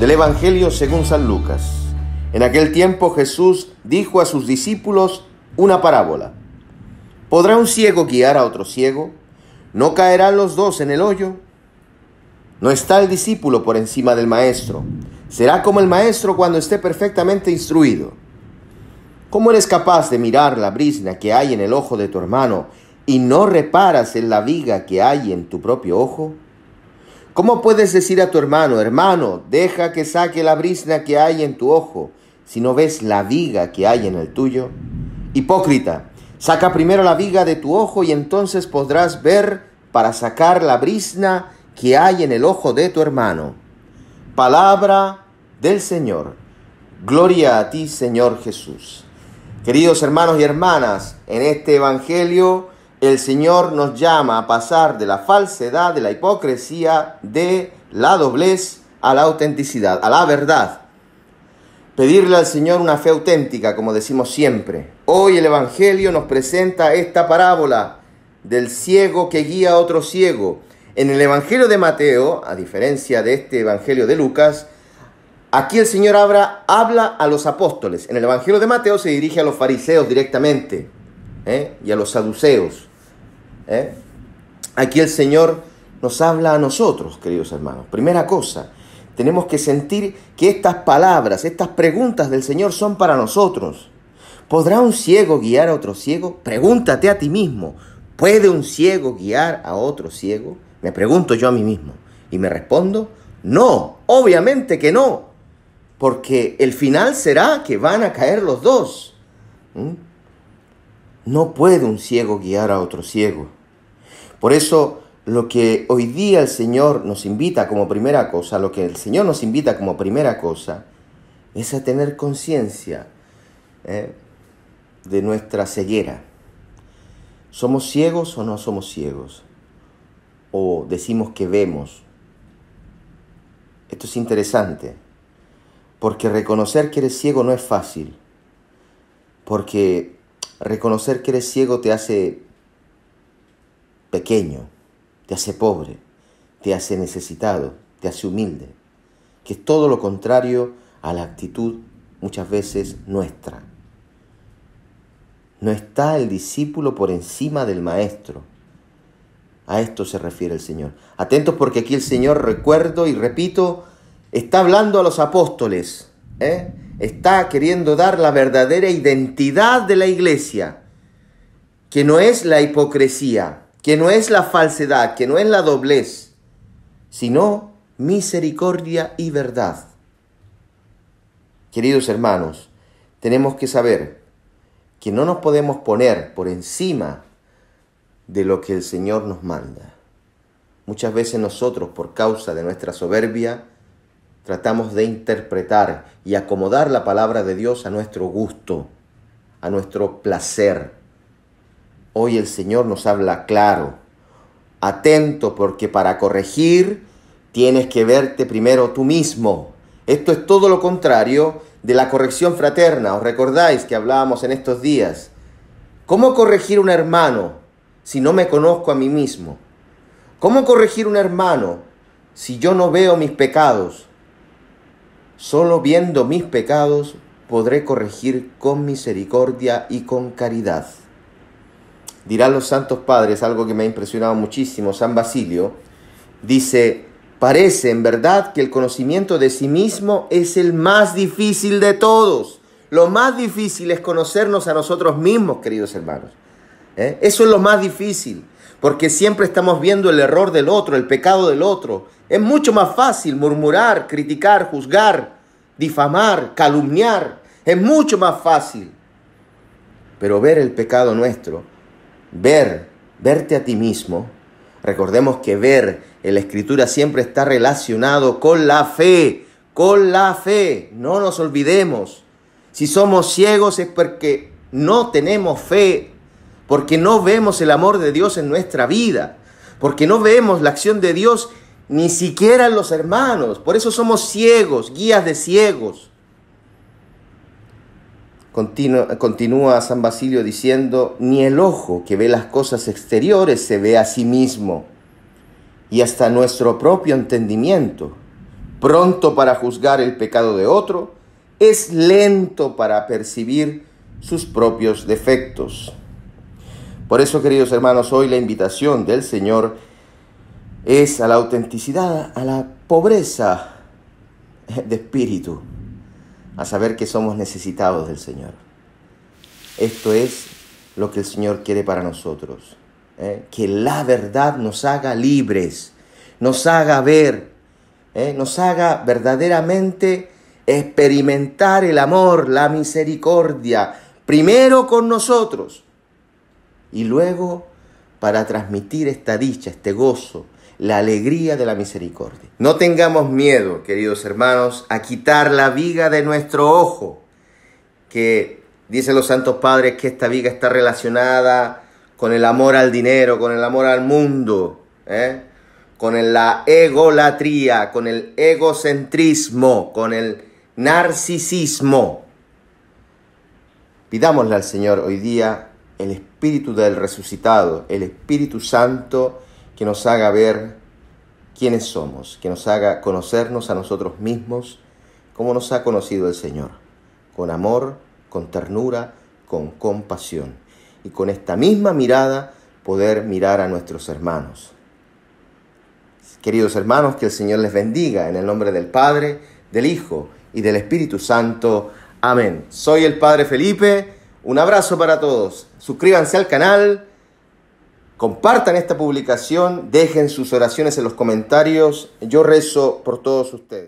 Del Evangelio según San Lucas. En aquel tiempo Jesús dijo a sus discípulos una parábola. ¿Podrá un ciego guiar a otro ciego? ¿No caerán los dos en el hoyo? No está el discípulo por encima del maestro. Será como el maestro cuando esté perfectamente instruido. ¿Cómo eres capaz de mirar la brisna que hay en el ojo de tu hermano y no reparas en la viga que hay en tu propio ojo? ¿Cómo puedes decir a tu hermano, hermano, deja que saque la brisna que hay en tu ojo, si no ves la viga que hay en el tuyo? Hipócrita, saca primero la viga de tu ojo y entonces podrás ver para sacar la brisna que hay en el ojo de tu hermano. Palabra del Señor. Gloria a ti, Señor Jesús. Queridos hermanos y hermanas, en este Evangelio el Señor nos llama a pasar de la falsedad, de la hipocresía, de la doblez a la autenticidad, a la verdad. Pedirle al Señor una fe auténtica, como decimos siempre. Hoy el Evangelio nos presenta esta parábola del ciego que guía a otro ciego. En el Evangelio de Mateo, a diferencia de este Evangelio de Lucas, aquí el Señor habla, a los apóstoles. En el Evangelio de Mateo se dirige a los fariseos directamente ¿eh? y a los saduceos. ¿eh? Aquí el Señor nos habla a nosotros, queridos hermanos. Primera cosa, tenemos que sentir que estas palabras, estas preguntas del Señor son para nosotros. ¿Podrá un ciego guiar a otro ciego? Pregúntate a ti mismo. ¿Puede un ciego guiar a otro ciego? Me pregunto yo a mí mismo. Y me respondo, no, obviamente que no. Porque el final será que van a caer los dos. ¿Mm? No puede un ciego guiar a otro ciego. Por eso lo que hoy día el Señor nos invita como primera cosa, lo que el Señor nos invita como primera cosa, es a tener conciencia ¿eh? de nuestra ceguera. ¿Somos ciegos o no somos ciegos? ¿O decimos que vemos? Esto es interesante, porque reconocer que eres ciego no es fácil, porque reconocer que eres ciego te hace pequeño, te hace pobre, te hace necesitado, te hace humilde, que es todo lo contrario a la actitud muchas veces nuestra. No está el discípulo por encima del maestro. A esto se refiere el Señor. Atentos porque aquí el Señor, recuerdo y repito, está hablando a los apóstoles. ¿eh? Está queriendo dar la verdadera identidad de la iglesia, que no es la hipocresía que no es la falsedad, que no es la doblez, sino misericordia y verdad. Queridos hermanos, tenemos que saber que no nos podemos poner por encima de lo que el Señor nos manda. Muchas veces nosotros, por causa de nuestra soberbia, tratamos de interpretar y acomodar la palabra de Dios a nuestro gusto, a nuestro placer, Hoy el Señor nos habla claro. Atento porque para corregir tienes que verte primero tú mismo. Esto es todo lo contrario de la corrección fraterna. Os recordáis que hablábamos en estos días. ¿Cómo corregir un hermano si no me conozco a mí mismo? ¿Cómo corregir un hermano si yo no veo mis pecados? Solo viendo mis pecados podré corregir con misericordia y con caridad dirán los santos padres, algo que me ha impresionado muchísimo, San Basilio, dice, parece en verdad que el conocimiento de sí mismo es el más difícil de todos. Lo más difícil es conocernos a nosotros mismos, queridos hermanos. ¿eh? Eso es lo más difícil, porque siempre estamos viendo el error del otro, el pecado del otro. Es mucho más fácil murmurar, criticar, juzgar, difamar, calumniar. Es mucho más fácil. Pero ver el pecado nuestro ver, verte a ti mismo. Recordemos que ver en la escritura siempre está relacionado con la fe, con la fe, no nos olvidemos. Si somos ciegos es porque no tenemos fe, porque no vemos el amor de Dios en nuestra vida, porque no vemos la acción de Dios ni siquiera en los hermanos. Por eso somos ciegos, guías de ciegos continúa San Basilio diciendo, ni el ojo que ve las cosas exteriores se ve a sí mismo, y hasta nuestro propio entendimiento, pronto para juzgar el pecado de otro, es lento para percibir sus propios defectos. Por eso, queridos hermanos, hoy la invitación del Señor es a la autenticidad, a la pobreza de espíritu a saber que somos necesitados del Señor. Esto es lo que el Señor quiere para nosotros. ¿eh? Que la verdad nos haga libres, nos haga ver, ¿eh? nos haga verdaderamente experimentar el amor, la misericordia, primero con nosotros y luego para transmitir esta dicha, este gozo, la alegría de la misericordia. No tengamos miedo, queridos hermanos, a quitar la viga de nuestro ojo, que dicen los santos padres que esta viga está relacionada con el amor al dinero, con el amor al mundo, ¿eh? con la egolatría, con el egocentrismo, con el narcisismo. Pidámosle al Señor hoy día el Espíritu del resucitado, el Espíritu Santo que nos haga ver quiénes somos, que nos haga conocernos a nosotros mismos como nos ha conocido el Señor, con amor, con ternura, con compasión. Y con esta misma mirada poder mirar a nuestros hermanos. Queridos hermanos, que el Señor les bendiga en el nombre del Padre, del Hijo y del Espíritu Santo. Amén. Soy el Padre Felipe un abrazo para todos. Suscríbanse al canal, compartan esta publicación, dejen sus oraciones en los comentarios. Yo rezo por todos ustedes.